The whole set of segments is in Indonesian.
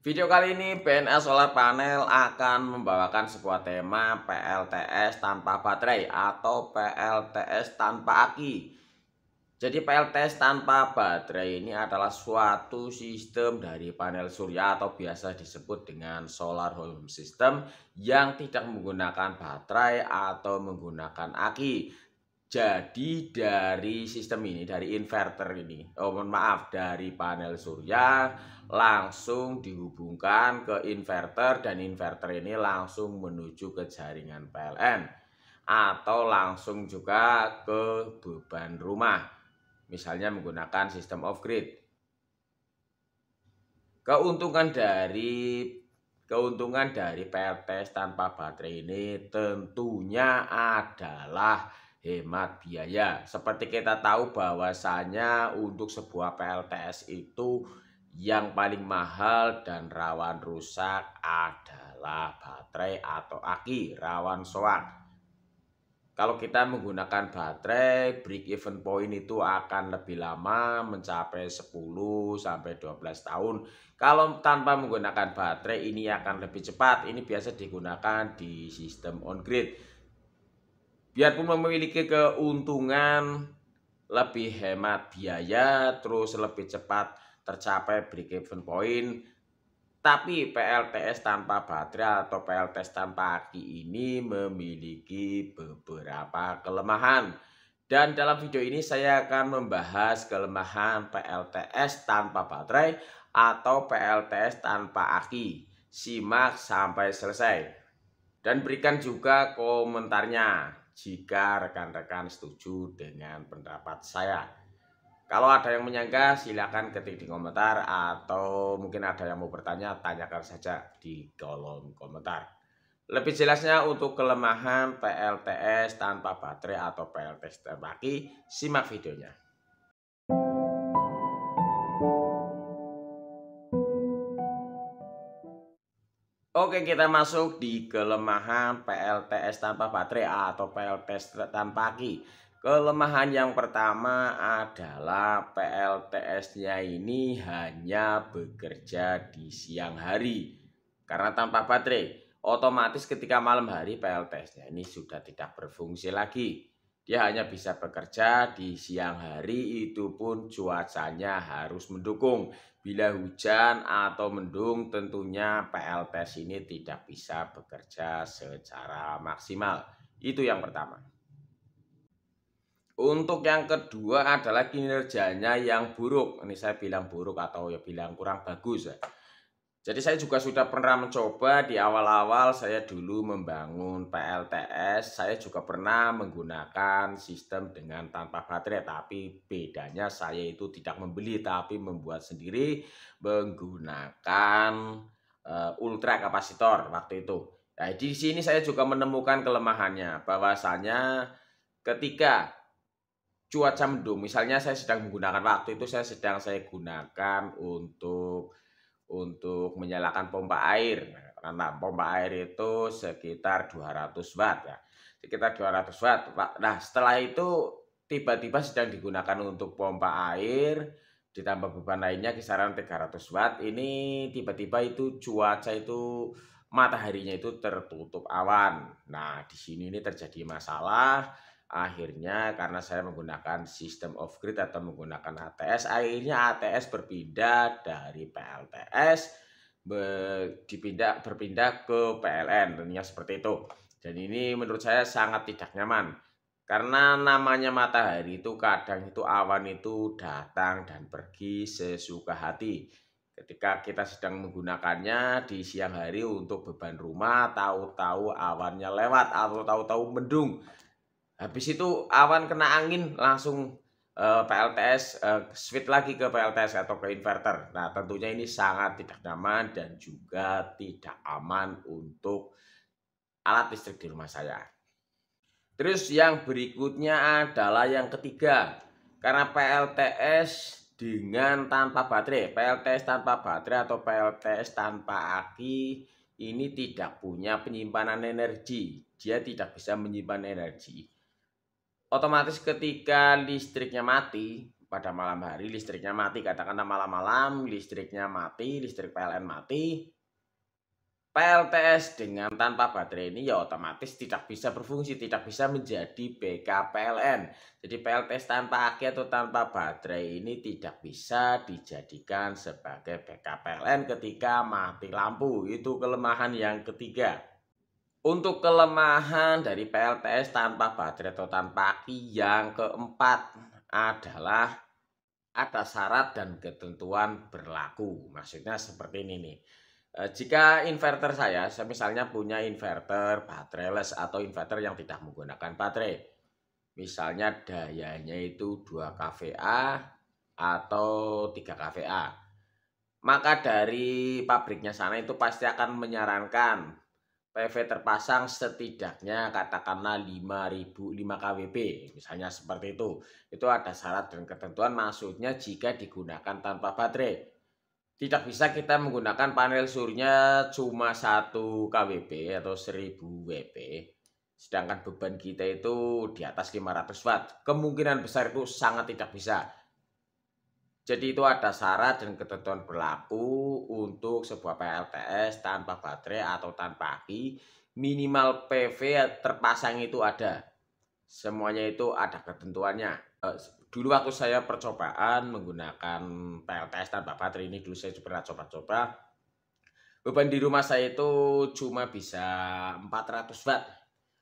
Video kali ini PNS Solar Panel akan membawakan sebuah tema PLTS tanpa baterai atau PLTS tanpa aki. Jadi PLTS tanpa baterai ini adalah suatu sistem dari panel surya atau biasa disebut dengan solar home system yang tidak menggunakan baterai atau menggunakan aki. Jadi dari sistem ini, dari inverter ini, oh mohon maaf, dari panel surya langsung dihubungkan ke inverter dan inverter ini langsung menuju ke jaringan PLN atau langsung juga ke beban rumah. Misalnya menggunakan sistem off grid. Keuntungan dari keuntungan dari PLTS tanpa baterai ini tentunya adalah hemat biaya. Seperti kita tahu bahwasanya untuk sebuah PLTS itu yang paling mahal dan rawan rusak adalah baterai atau aki, rawan soak. Kalau kita menggunakan baterai, break even point itu akan lebih lama mencapai 10 sampai 12 tahun. Kalau tanpa menggunakan baterai ini akan lebih cepat. Ini biasa digunakan di sistem on grid biarpun memiliki keuntungan lebih hemat biaya, terus lebih cepat tercapai break even point. Tapi PLTS tanpa baterai atau PLTS tanpa aki ini memiliki beberapa kelemahan. Dan dalam video ini saya akan membahas kelemahan PLTS tanpa baterai atau PLTS tanpa aki. Simak sampai selesai. Dan berikan juga komentarnya jika rekan-rekan setuju dengan pendapat saya. Kalau ada yang menyangka silakan ketik di komentar atau mungkin ada yang mau bertanya, tanyakan saja di kolom komentar. Lebih jelasnya untuk kelemahan PLTS tanpa baterai atau PLTS terbaki, simak videonya. Oke kita masuk di kelemahan PLTS tanpa baterai atau PLTS tanpa aki Kelemahan yang pertama adalah PLTS-nya ini hanya bekerja di siang hari Karena tanpa baterai Otomatis ketika malam hari PLTS-nya ini sudah tidak berfungsi lagi dia hanya bisa bekerja di siang hari, itu pun cuacanya harus mendukung. Bila hujan atau mendung, tentunya PLTS ini tidak bisa bekerja secara maksimal. Itu yang pertama. Untuk yang kedua adalah kinerjanya yang buruk. Ini saya bilang buruk atau ya bilang kurang bagus ya. Jadi saya juga sudah pernah mencoba di awal-awal saya dulu membangun PLTS, saya juga pernah menggunakan sistem dengan tanpa baterai, tapi bedanya saya itu tidak membeli tapi membuat sendiri menggunakan uh, ultra kapasitor waktu itu. Nah, di sini saya juga menemukan kelemahannya bahwasanya ketika cuaca mendung, misalnya saya sedang menggunakan waktu itu saya sedang saya gunakan untuk untuk menyalakan pompa air. Karena pompa air itu sekitar 200 watt ya. Sekitar 200 watt. Pak. Nah, setelah itu tiba-tiba sedang digunakan untuk pompa air ditambah beban lainnya kisaran 300 watt. Ini tiba-tiba itu cuaca itu mataharinya itu tertutup awan. Nah, di sini ini terjadi masalah akhirnya karena saya menggunakan sistem off grid atau menggunakan ATS akhirnya ATS berpindah dari PLTS dipindah berpindah ke PLN tentunya seperti itu dan ini menurut saya sangat tidak nyaman karena namanya matahari itu kadang itu awan itu datang dan pergi sesuka hati ketika kita sedang menggunakannya di siang hari untuk beban rumah tahu-tahu awannya lewat atau tahu-tahu mendung Habis itu awan kena angin langsung uh, eh, PLTS uh, eh, switch lagi ke PLTS atau ke inverter. Nah, tentunya ini sangat tidak nyaman dan juga tidak aman untuk alat listrik di rumah saya. Terus yang berikutnya adalah yang ketiga. Karena PLTS dengan tanpa baterai, PLTS tanpa baterai atau PLTS tanpa aki ini tidak punya penyimpanan energi. Dia tidak bisa menyimpan energi otomatis ketika listriknya mati pada malam hari listriknya mati katakanlah malam-malam listriknya mati listrik PLN mati PLTS dengan tanpa baterai ini ya otomatis tidak bisa berfungsi, tidak bisa menjadi PLN. Jadi PLTS tanpa aki atau tanpa baterai ini tidak bisa dijadikan sebagai PLN ketika mati lampu. Itu kelemahan yang ketiga. Untuk kelemahan dari PLTS tanpa baterai atau tanpa aki yang keempat adalah ada syarat dan ketentuan berlaku. Maksudnya seperti ini nih. Eh, jika inverter saya, saya misalnya punya inverter batereless atau inverter yang tidak menggunakan baterai. Misalnya dayanya itu 2 kVA atau 3 kVA. Maka dari pabriknya sana itu pasti akan menyarankan PV terpasang setidaknya katakanlah 5000 5 kWp misalnya seperti itu. Itu ada syarat dan ketentuan maksudnya jika digunakan tanpa baterai. Tidak bisa kita menggunakan panel surya cuma 1 kWp atau 1000 WP. Sedangkan beban kita itu di atas 500 watt. Kemungkinan besar itu sangat tidak bisa jadi itu ada syarat dan ketentuan berlaku untuk sebuah PLTS tanpa baterai atau tanpa aki. Minimal PV terpasang itu ada. Semuanya itu ada ketentuannya. Eh, dulu waktu saya percobaan menggunakan PLTS tanpa baterai ini dulu saya pernah coba-coba. Beban di rumah saya itu cuma bisa 400 watt.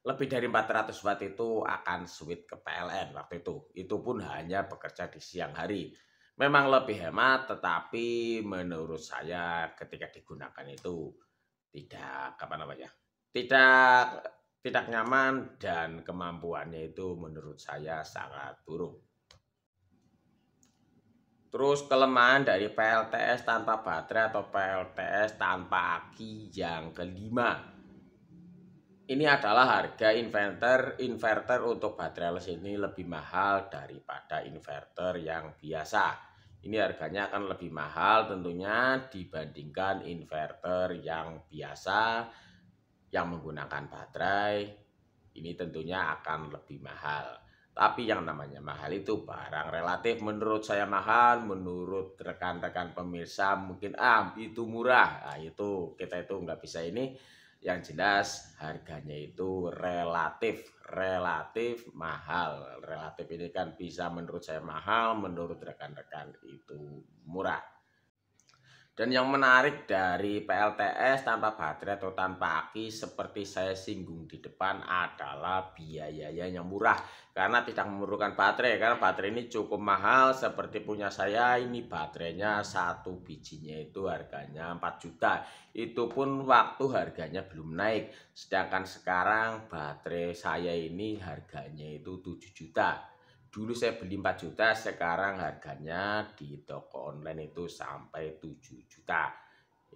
Lebih dari 400 watt itu akan switch ke PLN waktu itu. Itu pun hanya bekerja di siang hari Memang lebih hemat, tetapi menurut saya ketika digunakan itu tidak apa namanya, tidak tidak nyaman dan kemampuannya itu menurut saya sangat buruk. Terus kelemahan dari PLTS tanpa baterai atau PLTS tanpa aki yang kelima ini adalah harga inverter inverter untuk baterai les ini lebih mahal daripada inverter yang biasa ini harganya akan lebih mahal tentunya dibandingkan inverter yang biasa yang menggunakan baterai ini tentunya akan lebih mahal tapi yang namanya mahal itu barang relatif menurut saya mahal menurut rekan-rekan pemirsa mungkin ah itu murah nah, itu kita itu nggak bisa ini yang jelas harganya itu relatif relatif mahal relatif ini kan bisa menurut saya mahal menurut rekan-rekan itu murah dan yang menarik dari PLTS tanpa baterai atau tanpa aki seperti saya singgung di depan adalah biayanya yang murah karena tidak memerlukan baterai karena baterai ini cukup mahal seperti punya saya ini baterainya satu bijinya itu harganya 4 juta itu pun waktu harganya belum naik sedangkan sekarang baterai saya ini harganya itu 7 juta dulu saya beli 4 juta, sekarang harganya di toko online itu sampai 7 juta.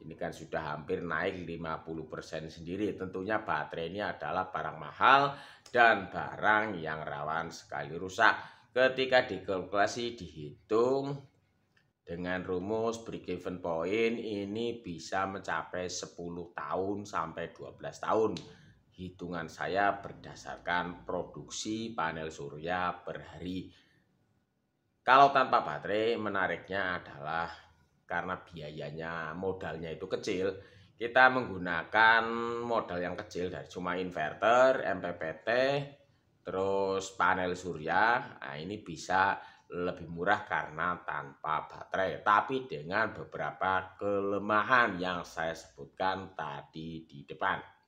Ini kan sudah hampir naik 50% sendiri. Tentunya baterai ini adalah barang mahal dan barang yang rawan sekali rusak. Ketika dikalkulasi dihitung dengan rumus break even point ini bisa mencapai 10 tahun sampai 12 tahun hitungan saya berdasarkan produksi panel surya per hari. Kalau tanpa baterai, menariknya adalah karena biayanya modalnya itu kecil, kita menggunakan modal yang kecil dari cuma inverter, MPPT, terus panel surya. Nah, ini bisa lebih murah karena tanpa baterai, tapi dengan beberapa kelemahan yang saya sebutkan tadi di depan.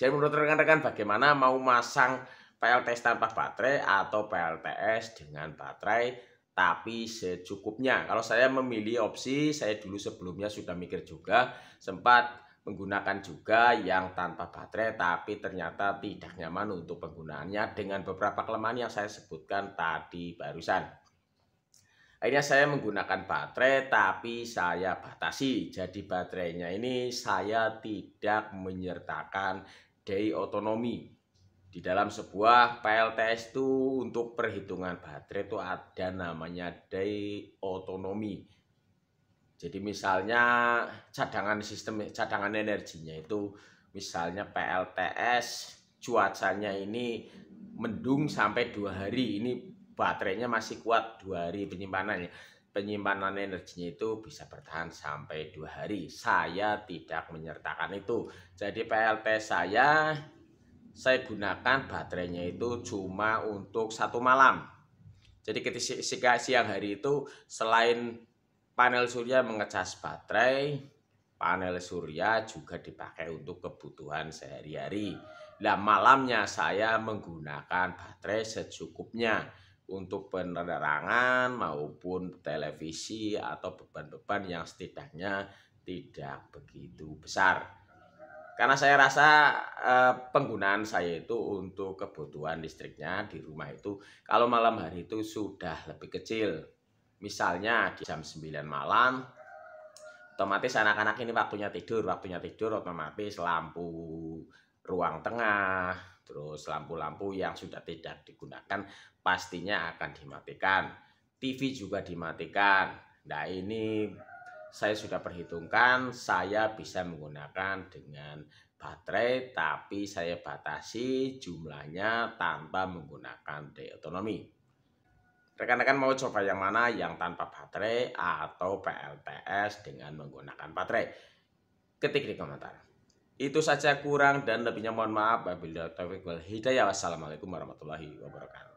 Jadi menurut rekan-rekan bagaimana mau masang PLTS tanpa baterai atau PLTS dengan baterai tapi secukupnya. Kalau saya memilih opsi, saya dulu sebelumnya sudah mikir juga, sempat menggunakan juga yang tanpa baterai tapi ternyata tidak nyaman untuk penggunaannya dengan beberapa kelemahan yang saya sebutkan tadi barusan. Akhirnya saya menggunakan baterai tapi saya batasi. Jadi baterainya ini saya tidak menyertakan Day otonomi di dalam sebuah PLTS itu untuk perhitungan baterai itu ada namanya day otonomi. Jadi misalnya cadangan sistem cadangan energinya itu misalnya PLTS cuacanya ini mendung sampai dua hari ini baterainya masih kuat dua hari penyimpanannya penyimpanan energinya itu bisa bertahan sampai dua hari. Saya tidak menyertakan itu. Jadi PLT saya, saya gunakan baterainya itu cuma untuk satu malam. Jadi ketika siang hari itu selain panel surya mengecas baterai, panel surya juga dipakai untuk kebutuhan sehari-hari. Nah malamnya saya menggunakan baterai secukupnya untuk penerangan maupun televisi atau beban-beban yang setidaknya tidak begitu besar. Karena saya rasa eh, penggunaan saya itu untuk kebutuhan listriknya di rumah itu kalau malam hari itu sudah lebih kecil. Misalnya di jam 9 malam otomatis anak-anak ini waktunya tidur, waktunya tidur otomatis lampu ruang tengah, terus lampu-lampu yang sudah tidak digunakan pastinya akan dimatikan. TV juga dimatikan. Nah, ini saya sudah perhitungkan saya bisa menggunakan dengan baterai tapi saya batasi jumlahnya tanpa menggunakan daya otonomi. Rekan-rekan mau coba yang mana? Yang tanpa baterai atau PLTS dengan menggunakan baterai? Ketik di komentar. Itu saja kurang dan lebihnya mohon maaf. Wabillahi taufiq wal hidayah. Wassalamualaikum warahmatullahi wabarakatuh.